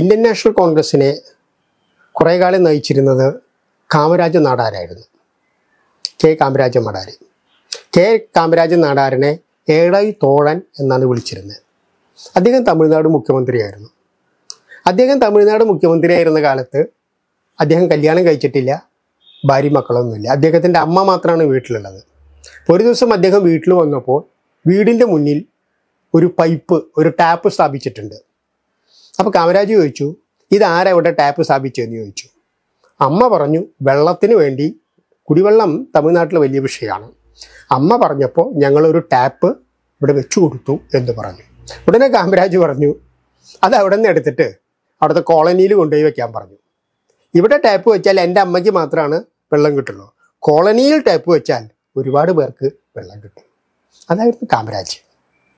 Indian national കോൺഗ്രസ്സിനെ കുറേ കാലം നയിച്ചിരുന്നത് കാമരാജ നാടാരായിരുന്നു കെ കാമരാജ മടാരൻ കെ കാമരാജ നാടാരനെ ഏഴായി തോഴൻ എന്നാണ് വിളിച്ചിരുന്നത് അദ്ദേഹം തമിഴ്നാട് മുഖ്യമന്ത്രിയായിരുന്നു അദ്ദേഹം തമിഴ്നാട് മുഖ്യമന്ത്രിയായിരുന്ന കാലത്ത് അദ്ദേഹം കല്യാണം കഴിച്ചിട്ടില്ല ഭാര്യ മക്കളൊന്നുമില്ല അദ്ദേഹത്തിൻ്റെ അമ്മ മാത്രമാണ് വീട്ടിലുള്ളത് ഒരു ദിവസം അദ്ദേഹം വീട്ടിൽ വന്നപ്പോൾ വീടിൻ്റെ മുന്നിൽ ഒരു പൈപ്പ് ഒരു ടാപ്പ് സ്ഥാപിച്ചിട്ടുണ്ട് അപ്പോൾ കാമരാജ് ചോദിച്ചു ഇതാരാ ഇവിടെ ടാപ്പ് എന്ന് ചോദിച്ചു അമ്മ പറഞ്ഞു വെള്ളത്തിന് വേണ്ടി കുടിവെള്ളം തമിഴ്നാട്ടിൽ വലിയ വിഷയമാണ് അമ്മ പറഞ്ഞപ്പോൾ ഞങ്ങളൊരു ടാപ്പ് ഇവിടെ വെച്ചു കൊടുത്തു എന്ന് പറഞ്ഞു ഉടനെ കാമരാജ് പറഞ്ഞു അത് അവിടെ നിന്ന് എടുത്തിട്ട് അവിടുത്തെ കോളനിയിൽ കൊണ്ടുപോയി വെക്കാൻ പറഞ്ഞു ഇവിടെ ടാപ്പ് വെച്ചാൽ എൻ്റെ അമ്മയ്ക്ക് മാത്രമാണ് വെള്ളം കിട്ടുള്ളൂ കോളനിയിൽ ടാപ്പ് വെച്ചാൽ ഒരുപാട് പേർക്ക് വെള്ളം കിട്ടും അതായിരുന്നു കാമരാജ്